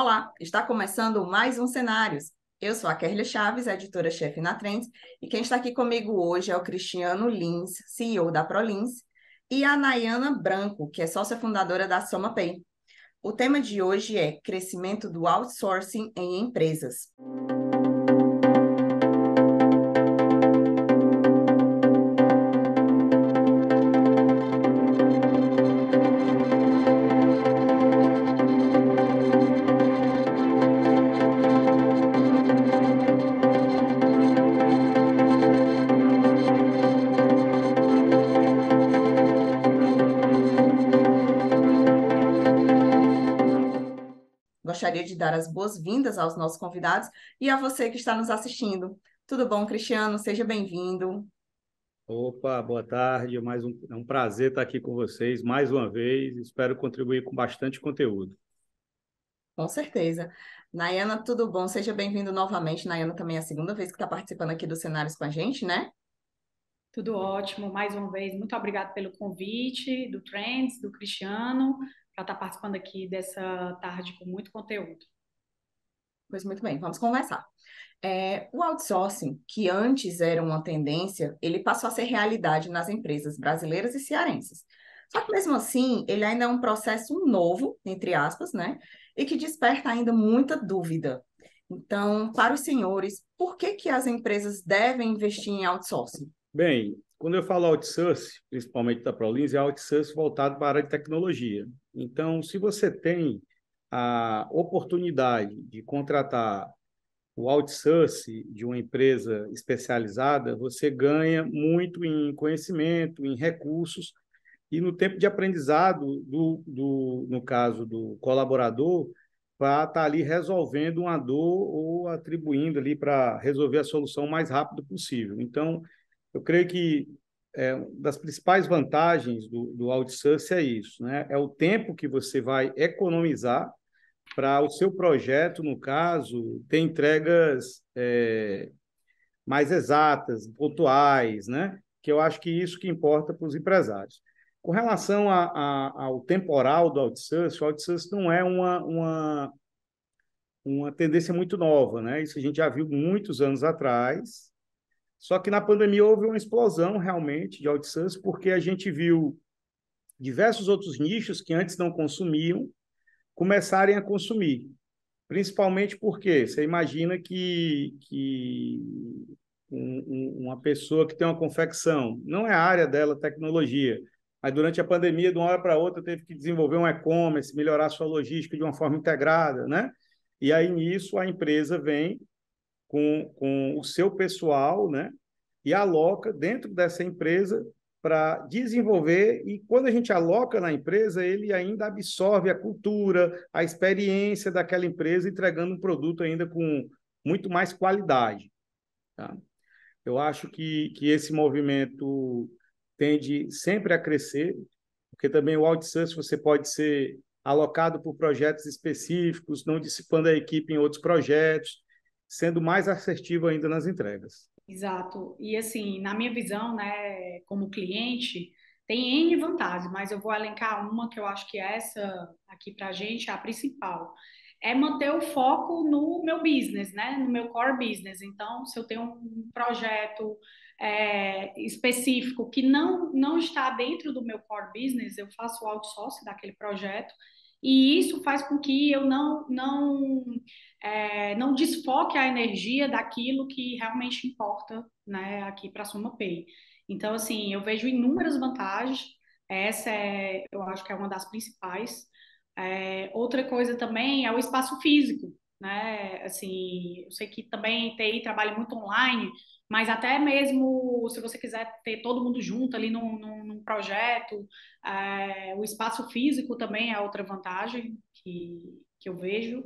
Olá, está começando mais um Cenários. Eu sou a Kerlia Chaves, editora-chefe na Trends, e quem está aqui comigo hoje é o Cristiano Lins, CEO da ProLins, e a Nayana Branco, que é sócia fundadora da SomaPay. O tema de hoje é crescimento do outsourcing em empresas. Música gostaria de dar as boas-vindas aos nossos convidados e a você que está nos assistindo. Tudo bom, Cristiano? Seja bem-vindo. Opa, boa tarde. Mais um, é um prazer estar aqui com vocês mais uma vez. Espero contribuir com bastante conteúdo. Com certeza. Nayana, tudo bom? Seja bem-vindo novamente. Nayana também é a segunda vez que está participando aqui dos cenários com a gente, né? Tudo ótimo, mais uma vez, muito obrigada pelo convite do Trends, do Cristiano ela está participando aqui dessa tarde com muito conteúdo. Pois muito bem, vamos conversar. É, o outsourcing, que antes era uma tendência, ele passou a ser realidade nas empresas brasileiras e cearenses. Só que mesmo assim, ele ainda é um processo novo, entre aspas, né? E que desperta ainda muita dúvida. Então, para os senhores, por que, que as empresas devem investir em outsourcing? Bem, quando eu falo outsourcing, principalmente da ProLins, é outsourcing voltado para a área de tecnologia. Então, se você tem a oportunidade de contratar o outsourcing de uma empresa especializada, você ganha muito em conhecimento, em recursos e no tempo de aprendizado, do, do no caso do colaborador, para estar tá ali resolvendo uma dor ou atribuindo ali para resolver a solução o mais rápido possível. Então, eu creio que é, das principais vantagens do, do outsourcing é isso, né? É o tempo que você vai economizar para o seu projeto, no caso, ter entregas é, mais exatas, pontuais, né? Que eu acho que isso que importa para os empresários. Com relação a, a, ao temporal do outsourcing, o outsourcing não é uma, uma, uma tendência muito nova, né? Isso a gente já viu muitos anos atrás, só que na pandemia houve uma explosão realmente de OutSource, porque a gente viu diversos outros nichos que antes não consumiam começarem a consumir. Principalmente porque você imagina que, que um, uma pessoa que tem uma confecção, não é a área dela tecnologia, mas durante a pandemia, de uma hora para outra, teve que desenvolver um e-commerce, melhorar sua logística de uma forma integrada, né? E aí nisso a empresa vem com, com o seu pessoal, né? E aloca dentro dessa empresa para desenvolver. E quando a gente aloca na empresa, ele ainda absorve a cultura, a experiência daquela empresa, entregando um produto ainda com muito mais qualidade. Tá? Eu acho que, que esse movimento tende sempre a crescer, porque também o outsourcing você pode ser alocado por projetos específicos, não dissipando a equipe em outros projetos, sendo mais assertivo ainda nas entregas. Exato. E assim, na minha visão, né, como cliente, tem N vantagens, mas eu vou elencar uma que eu acho que é essa aqui para a gente é a principal. É manter o foco no meu business, né? No meu core business. Então, se eu tenho um projeto é, específico que não, não está dentro do meu core business, eu faço outsourcing daquele projeto e isso faz com que eu não, não é, não desfoque a energia daquilo que realmente importa né, aqui para a SumaPay. Então, assim, eu vejo inúmeras vantagens, essa é, eu acho que é uma das principais. É, outra coisa também é o espaço físico, né? Assim, eu sei que também TI trabalha muito online, mas até mesmo se você quiser ter todo mundo junto ali num, num, num projeto, é, o espaço físico também é outra vantagem que, que eu vejo.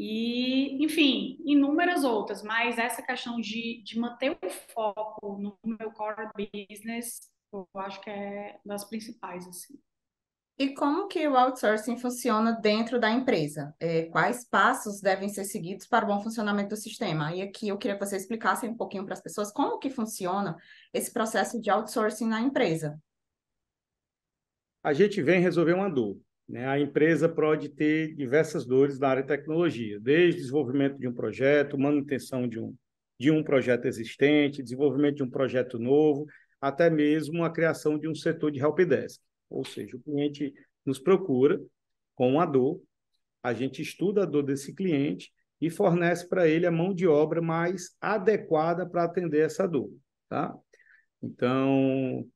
E, enfim, inúmeras outras, mas essa questão de, de manter o foco no meu core business, eu acho que é das principais, assim. E como que o outsourcing funciona dentro da empresa? É, quais passos devem ser seguidos para o bom funcionamento do sistema? E aqui eu queria que você explicasse um pouquinho para as pessoas como que funciona esse processo de outsourcing na empresa. A gente vem resolver uma dor. Né? A empresa pode ter diversas dores na área de tecnologia, desde desenvolvimento de um projeto, manutenção de um, de um projeto existente, desenvolvimento de um projeto novo, até mesmo a criação de um setor de helpdesk. Ou seja, o cliente nos procura com uma dor, a gente estuda a dor desse cliente e fornece para ele a mão de obra mais adequada para atender essa dor. Tá? Então,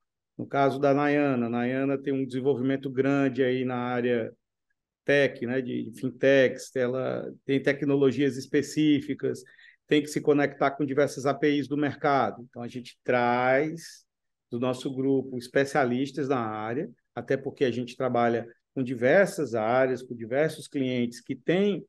no caso da Nayana, a Nayana tem um desenvolvimento grande aí na área tech, né, de, de fintechs, ela tem tecnologias específicas, tem que se conectar com diversas APIs do mercado. Então, a gente traz do nosso grupo especialistas na área, até porque a gente trabalha com diversas áreas, com diversos clientes que têm,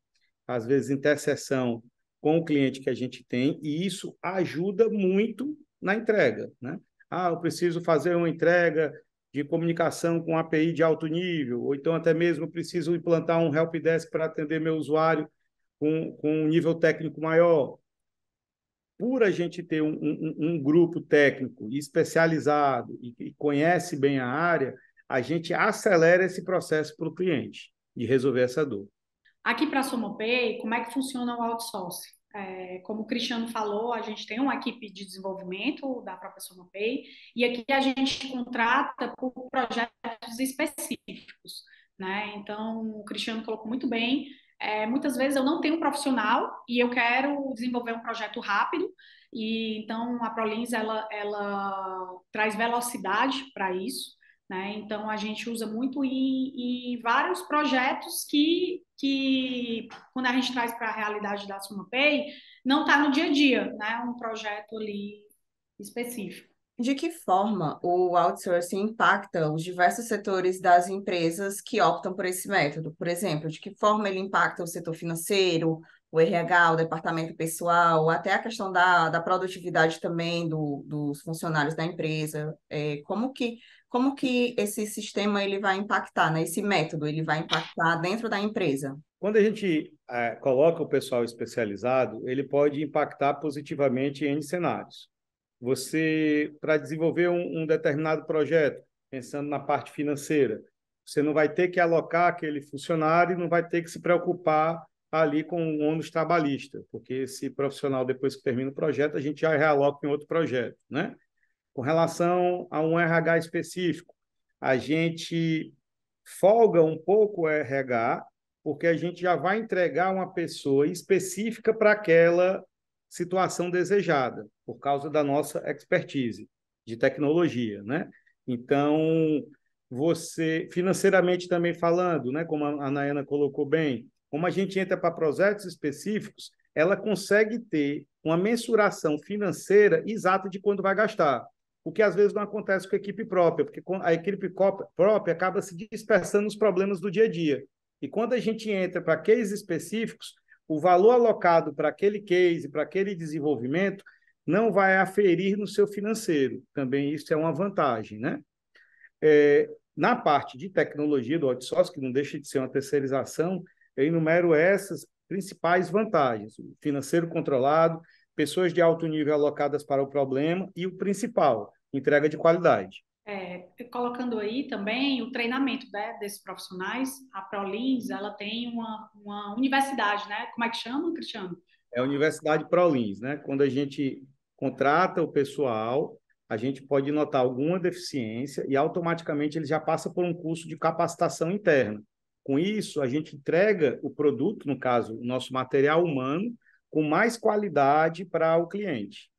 às vezes, interseção com o cliente que a gente tem, e isso ajuda muito na entrega. Né? Ah, eu preciso fazer uma entrega de comunicação com API de alto nível, ou então até mesmo preciso implantar um helpdesk para atender meu usuário com, com um nível técnico maior. Por a gente ter um, um, um grupo técnico especializado e que conhece bem a área, a gente acelera esse processo para o cliente de resolver essa dor. Aqui para a Somopay, como é que funciona o outsourcing? É, como o Cristiano falou, a gente tem uma equipe de desenvolvimento da própria Somapay e aqui a gente contrata por projetos específicos, né? Então, o Cristiano colocou muito bem. É, muitas vezes eu não tenho um profissional e eu quero desenvolver um projeto rápido e então a Prolins ela, ela traz velocidade para isso. Né? Então, a gente usa muito em, em vários projetos que, que, quando a gente traz para a realidade da SumaPay, não está no dia a dia, né? um projeto ali específico. De que forma o outsourcing impacta os diversos setores das empresas que optam por esse método? Por exemplo, de que forma ele impacta o setor financeiro, o RH, o departamento pessoal, até a questão da, da produtividade também do, dos funcionários da empresa, é, como que como que esse sistema ele vai impactar, né? Esse método ele vai impactar dentro da empresa? Quando a gente é, coloca o pessoal especializado, ele pode impactar positivamente em cenários. Você para desenvolver um, um determinado projeto, pensando na parte financeira, você não vai ter que alocar aquele funcionário, não vai ter que se preocupar ali com o ônus trabalhista, porque esse profissional, depois que termina o projeto, a gente já realoca em outro projeto. Né? Com relação a um RH específico, a gente folga um pouco o RH, porque a gente já vai entregar uma pessoa específica para aquela situação desejada, por causa da nossa expertise de tecnologia, né? Então, você financeiramente também falando, né, como a Nayana colocou bem, como a gente entra para projetos específicos, ela consegue ter uma mensuração financeira exata de quando vai gastar. O que às vezes não acontece com a equipe própria, porque a equipe própria acaba se dispersando nos problemas do dia a dia. E quando a gente entra para cases específicos, o valor alocado para aquele case, para aquele desenvolvimento, não vai aferir no seu financeiro. Também isso é uma vantagem, né? É, na parte de tecnologia do outsourcing, que não deixa de ser uma terceirização, eu enumero essas principais vantagens: o financeiro controlado, pessoas de alto nível alocadas para o problema e o principal, entrega de qualidade. É, colocando aí também o treinamento né, desses profissionais, a ProLins, ela tem uma, uma universidade, né? Como é que chama, Cristiano? É a Universidade ProLins, né? Quando a gente contrata o pessoal, a gente pode notar alguma deficiência e automaticamente ele já passa por um curso de capacitação interna. Com isso, a gente entrega o produto, no caso, o nosso material humano, com mais qualidade para o cliente.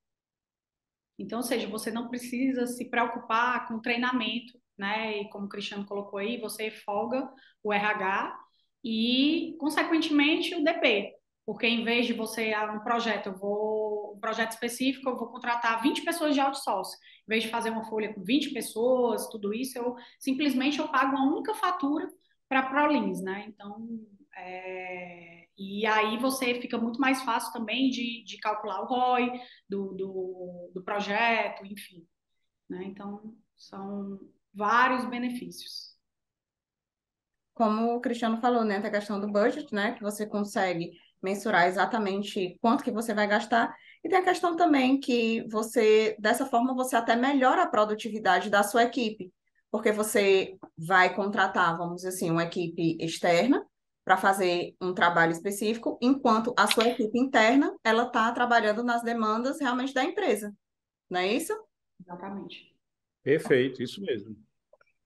Então, ou seja, você não precisa se preocupar com treinamento, né? E como o Cristiano colocou aí, você folga o RH e, consequentemente, o DP. Porque em vez de você, ah, um projeto, eu vou, um projeto específico, eu vou contratar 20 pessoas de outsourcing. Em vez de fazer uma folha com 20 pessoas, tudo isso, eu simplesmente eu pago uma única fatura para Prolins, né? Então, é, e aí você fica muito mais fácil também de, de calcular o ROI do, do, do projeto, enfim. Né? Então, são vários benefícios. Como o Cristiano falou, né, tem a questão do budget, né, que você consegue mensurar exatamente quanto que você vai gastar, e tem a questão também que você, dessa forma, você até melhora a produtividade da sua equipe, porque você vai contratar, vamos dizer assim, uma equipe externa para fazer um trabalho específico, enquanto a sua equipe interna ela está trabalhando nas demandas realmente da empresa. Não é isso? Exatamente. Perfeito, isso mesmo.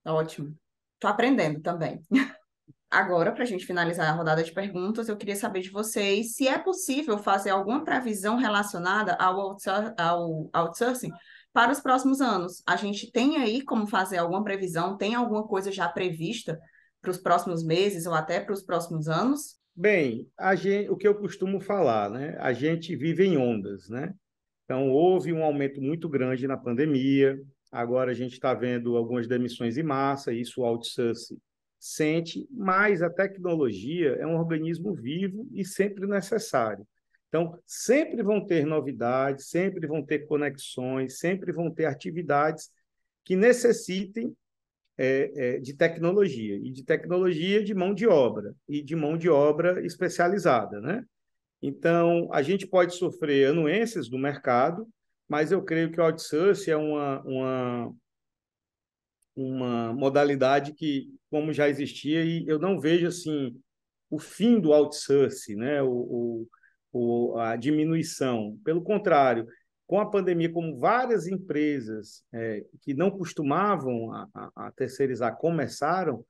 Ótimo. Estou aprendendo também. Agora, para a gente finalizar a rodada de perguntas, eu queria saber de vocês se é possível fazer alguma previsão relacionada ao, outsourcing, ao outsourcing para os próximos anos. A gente tem aí como fazer alguma previsão? Tem alguma coisa já prevista para os próximos meses ou até para os próximos anos? Bem, gente, o que eu costumo falar, né? A gente vive em ondas, né? Então, houve um aumento muito grande na pandemia. Agora a gente está vendo algumas demissões em massa, isso o outsourcing sente, mas a tecnologia é um organismo vivo e sempre necessário. Então, sempre vão ter novidades, sempre vão ter conexões, sempre vão ter atividades que necessitem é, é, de tecnologia, e de tecnologia de mão de obra, e de mão de obra especializada. Né? Então, a gente pode sofrer anuências do mercado, mas eu creio que o outsourcing é uma, uma, uma modalidade que, como já existia, e eu não vejo assim o fim do outsourcing, né? o, o a diminuição. Pelo contrário, com a pandemia, como várias empresas é, que não costumavam a, a, a terceirizar começaram,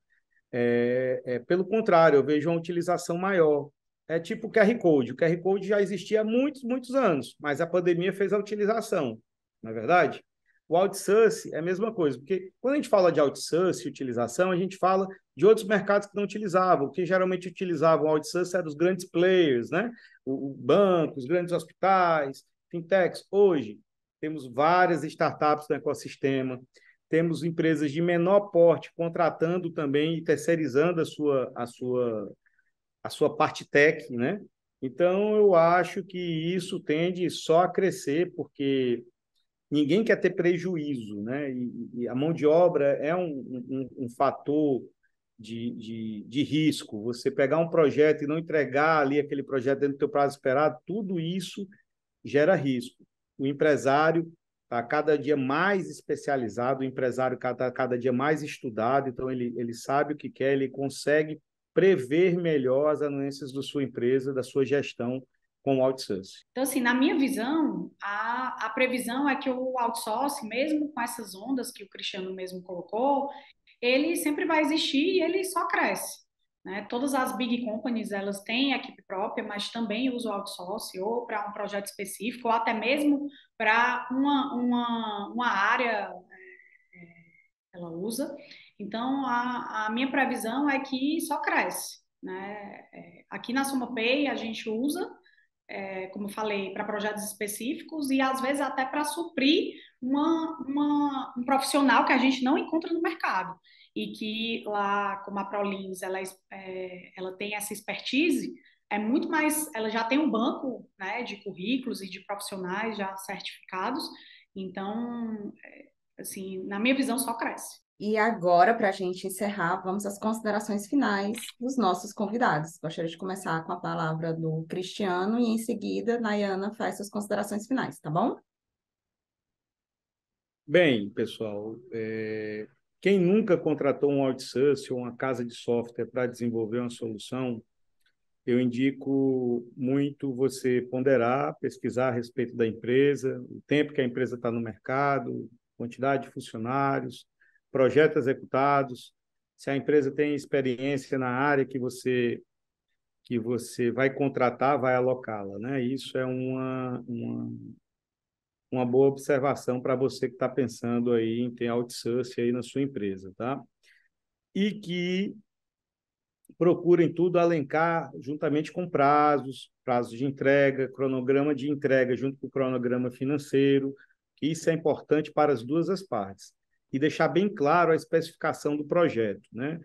é, é, pelo contrário, eu vejo uma utilização maior. É tipo o QR Code. O QR Code já existia há muitos, muitos anos, mas a pandemia fez a utilização, não é verdade? O outsourcing é a mesma coisa, porque quando a gente fala de outsourcing, utilização, a gente fala de outros mercados que não utilizavam. O que geralmente utilizavam outsourcing eram os grandes players, né? O, o banco, os grandes hospitais, fintechs. Hoje, temos várias startups no ecossistema, temos empresas de menor porte contratando também e terceirizando a sua, a sua, a sua parte tech, né? Então, eu acho que isso tende só a crescer, porque ninguém quer ter prejuízo, né? E, e a mão de obra é um, um, um fator de, de, de, risco. Você pegar um projeto e não entregar ali aquele projeto dentro do seu prazo esperado, tudo isso gera risco. O empresário está cada dia mais especializado, o empresário está cada, cada dia mais estudado, então ele, ele sabe o que quer, ele consegue prever melhor as anuências da sua empresa, da sua gestão com o outsourcing? Então, assim, na minha visão, a, a previsão é que o outsourcing, mesmo com essas ondas que o Cristiano mesmo colocou, ele sempre vai existir e ele só cresce. Né? Todas as big companies elas têm equipe própria, mas também usam outsourcing ou para um projeto específico, ou até mesmo para uma, uma, uma área é, é, ela usa. Então, a, a minha previsão é que só cresce. Né? É, aqui na SumaPay a gente usa é, como falei, para projetos específicos e às vezes até para suprir uma, uma, um profissional que a gente não encontra no mercado e que lá, como a Prolins, ela, é, é, ela tem essa expertise, é muito mais, ela já tem um banco né, de currículos e de profissionais já certificados, então, é, assim, na minha visão, só cresce. E agora, para a gente encerrar, vamos às considerações finais dos nossos convidados. Gostaria de começar com a palavra do Cristiano e, em seguida, Nayana faz suas considerações finais, tá bom? Bem, pessoal, é... quem nunca contratou um outsourcing ou uma casa de software para desenvolver uma solução, eu indico muito você ponderar, pesquisar a respeito da empresa, o tempo que a empresa está no mercado, quantidade de funcionários, projetos executados, se a empresa tem experiência na área que você que você vai contratar, vai alocá-la, né? Isso é uma, uma, uma boa observação para você que está pensando aí em ter outsourcing aí na sua empresa, tá? E que procurem tudo alencar juntamente com prazos, prazos de entrega, cronograma de entrega junto com o cronograma financeiro, que isso é importante para as duas as partes e deixar bem claro a especificação do projeto. Né?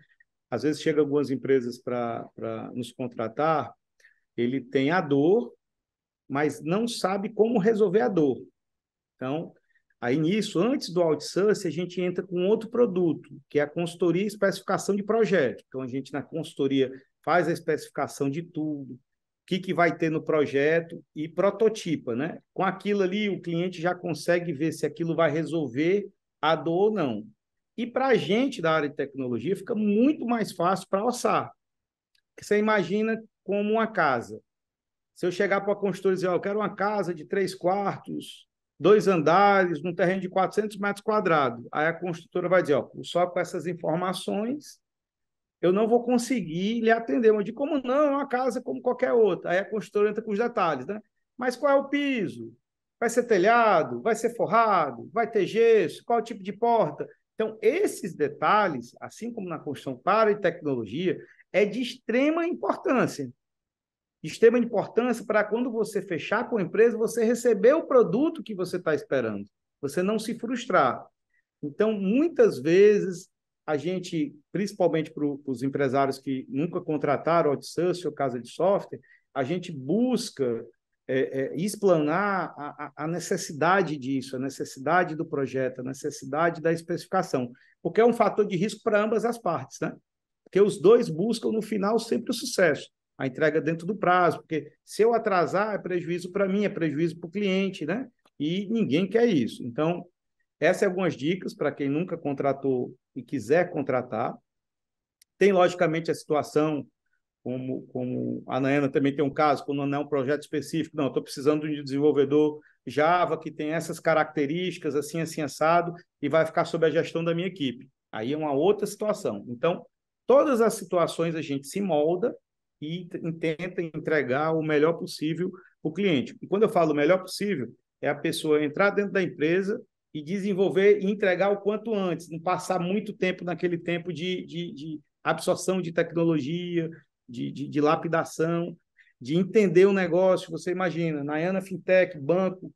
Às vezes chega algumas empresas para nos contratar, ele tem a dor, mas não sabe como resolver a dor. Então, aí nisso, antes do outsourcing, a gente entra com outro produto, que é a consultoria e especificação de projeto. Então, a gente na consultoria faz a especificação de tudo, o que, que vai ter no projeto e prototipa, né? Com aquilo ali, o cliente já consegue ver se aquilo vai resolver a dor ou não. E para a gente da área de tecnologia fica muito mais fácil para alçar. Você imagina como uma casa. Se eu chegar para a construtora e dizer, oh, eu quero uma casa de três quartos, dois andares, num terreno de 400 metros quadrados. Aí a construtora vai dizer, ó, só com essas informações eu não vou conseguir lhe atender. Mas de como não? É uma casa como qualquer outra. Aí a construtora entra com os detalhes, né? Mas qual é o piso? Vai ser telhado? Vai ser forrado? Vai ter gesso? Qual tipo de porta? Então, esses detalhes, assim como na construção para e tecnologia, é de extrema importância. De extrema importância para quando você fechar com a empresa, você receber o produto que você está esperando, você não se frustrar. Então, muitas vezes, a gente, principalmente para os empresários que nunca contrataram outsourcing ou casa de software, a gente busca é, é, explanar a, a, necessidade disso, a necessidade do projeto, a necessidade da especificação, porque é um fator de risco para ambas as partes, né? Porque os dois buscam no final sempre o sucesso, a entrega dentro do prazo, porque se eu atrasar é prejuízo para mim, é prejuízo para o cliente, né? E ninguém quer isso. Então, essas são algumas dicas para quem nunca contratou e quiser contratar. Tem, logicamente, a situação como, como a Naena também tem um caso, quando não é um projeto específico, não, estou precisando de um desenvolvedor Java que tem essas características, assim, assim, assado, e vai ficar sob a gestão da minha equipe. Aí é uma outra situação. Então, todas as situações a gente se molda e tenta entregar o melhor possível o cliente. E quando eu falo o melhor possível, é a pessoa entrar dentro da empresa e desenvolver e entregar o quanto antes, não passar muito tempo naquele tempo de, de, de absorção de tecnologia, de, de, de lapidação, de entender o negócio. Você imagina, Nayana Fintech, banco,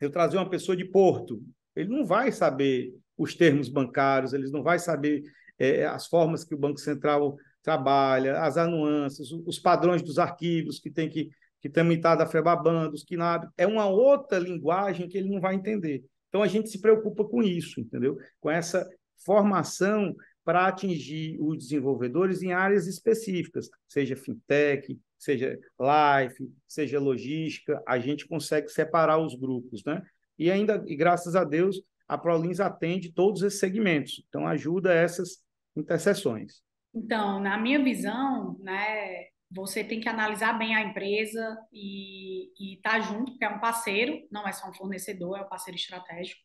eu trazer uma pessoa de Porto, ele não vai saber os termos bancários, ele não vai saber é, as formas que o Banco Central trabalha, as anuâncias, os padrões dos arquivos que tem que que também está da Febaban, dos Kinab, é uma outra linguagem que ele não vai entender. Então a gente se preocupa com isso, entendeu? Com essa formação para atingir os desenvolvedores em áreas específicas, seja fintech, seja life, seja logística, a gente consegue separar os grupos, né? E ainda, e graças a Deus, a ProLins atende todos esses segmentos, então ajuda essas interseções. Então, na minha visão, né, você tem que analisar bem a empresa e estar tá junto, porque é um parceiro, não é só um fornecedor, é um parceiro estratégico.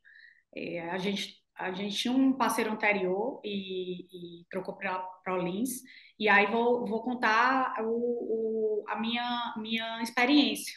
É, a gente a gente tinha um parceiro anterior e, e trocou para o Lins. E aí vou, vou contar o, o, a minha, minha experiência.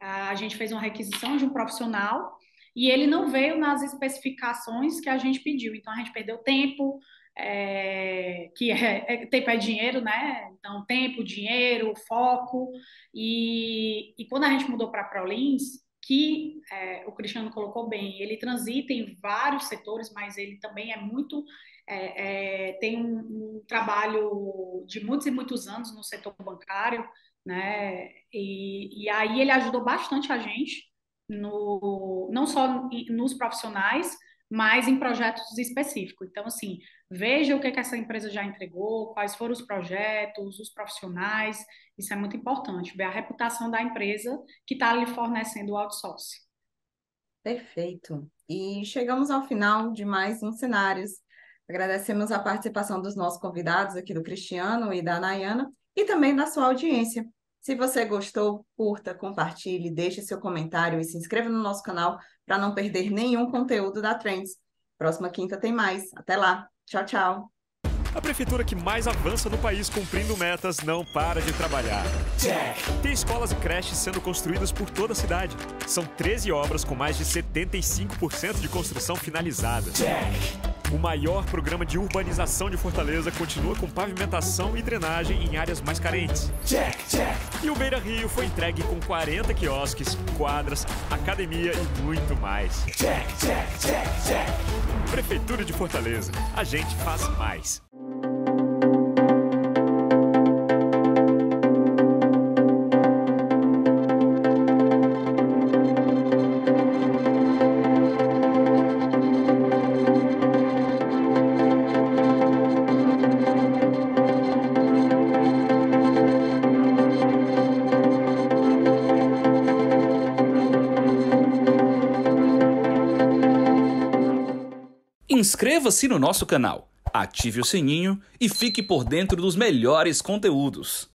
A gente fez uma requisição de um profissional e ele não veio nas especificações que a gente pediu. Então a gente perdeu tempo, é, que é, é, tempo é dinheiro, né? Então tempo, dinheiro, foco. E, e quando a gente mudou para ProLins, que é, o Cristiano colocou bem, ele transita em vários setores, mas ele também é muito é, é, tem um, um, trabalho de muitos e muitos anos no setor bancário, né? E, e aí ele ajudou bastante a gente no não só nos profissionais, mas em projetos específicos. Então, assim, veja o que, é que essa empresa já entregou, quais foram os projetos, os profissionais, isso é muito importante, ver a reputação da empresa que está lhe fornecendo o outsourcing. Perfeito. E chegamos ao final de mais um Cenários. Agradecemos a participação dos nossos convidados aqui do Cristiano e da Nayana e também da sua audiência. Se você gostou, curta, compartilhe, deixe seu comentário e se inscreva no nosso canal para não perder nenhum conteúdo da Trends. Próxima quinta tem mais. Até lá. Tchau, tchau. A prefeitura que mais avança no país cumprindo metas não para de trabalhar. Tem escolas e creches sendo construídas por toda a cidade. São 13 obras com mais de 75% de construção finalizada. O maior programa de urbanização de Fortaleza continua com pavimentação e drenagem em áreas mais carentes. Check, check. E o Beira Rio foi entregue com 40 quiosques, quadras, academia e muito mais. Check, Prefeitura de Fortaleza, a gente faz mais. Inscreva-se no nosso canal, ative o sininho e fique por dentro dos melhores conteúdos.